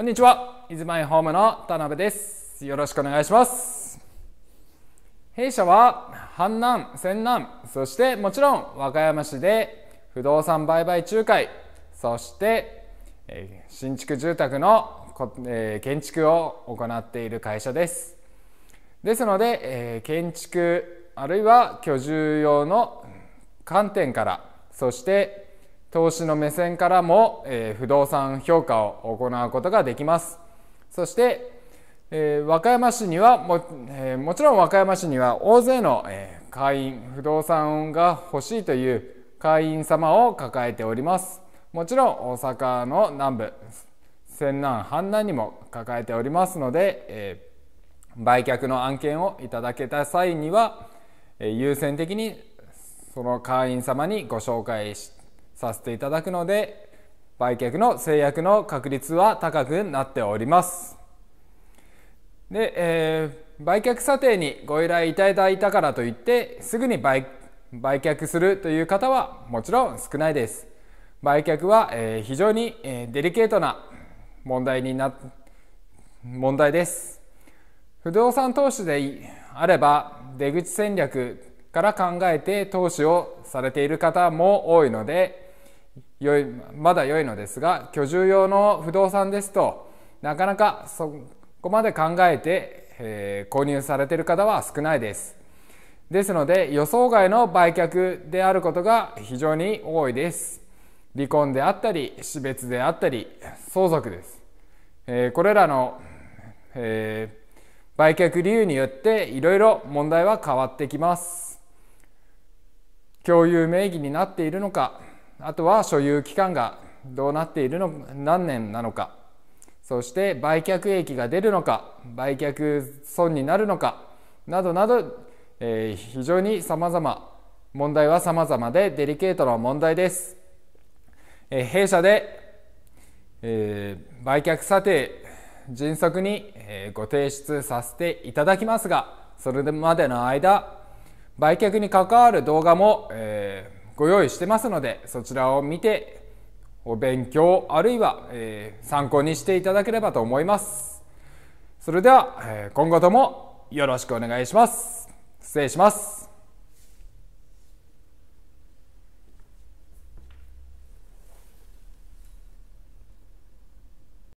こんにちは。イズマイホームの田辺です。よろしくお願いします。弊社は、阪南、泉南、そしてもちろん和歌山市で不動産売買仲介、そして、えー、新築住宅の、えー、建築を行っている会社です。ですので、えー、建築あるいは居住用の観点からそして投資の目線からも、えー、不動産評価を行うことができますそして、えー、和歌山市にはも,、えー、もちろん和歌山市には大勢の、えー、会員不動産が欲しいという会員様を抱えておりますもちろん大阪の南部泉南阪南にも抱えておりますので、えー、売却の案件をいただけた際には、えー、優先的にその会員様にご紹介してさせていただくので売却の制約の確率は高くなっております。で、えー、売却査定にご依頼いただいたからといってすぐに売却するという方はもちろん少ないです。売却は、えー、非常に、えー、デリケートな問題にな問題です。不動産投資であれば出口戦略から考えて投資をされている方も多いので良いまだ良いのですが居住用の不動産ですとなかなかそこまで考えて、えー、購入されている方は少ないですですので予想外の売却であることが非常に多いです離婚であったり死別であったり相続です、えー、これらの、えー、売却理由によっていろいろ問題は変わってきます共有名義になっているのかあとは所有期間がどうなっているの何年なのかそして売却益が出るのか売却損になるのかなどなど、えー、非常に様々問題は様々でデリケートな問題です、えー、弊社で、えー、売却査定迅速に、えご提出させていただきますがそれまでの間売却に関わる動画も、えー、ご用意してますのでそちらを見てお勉強あるいは、え参考にしていただければと思いますそれでは、え今後ともよろしくお願いします失礼します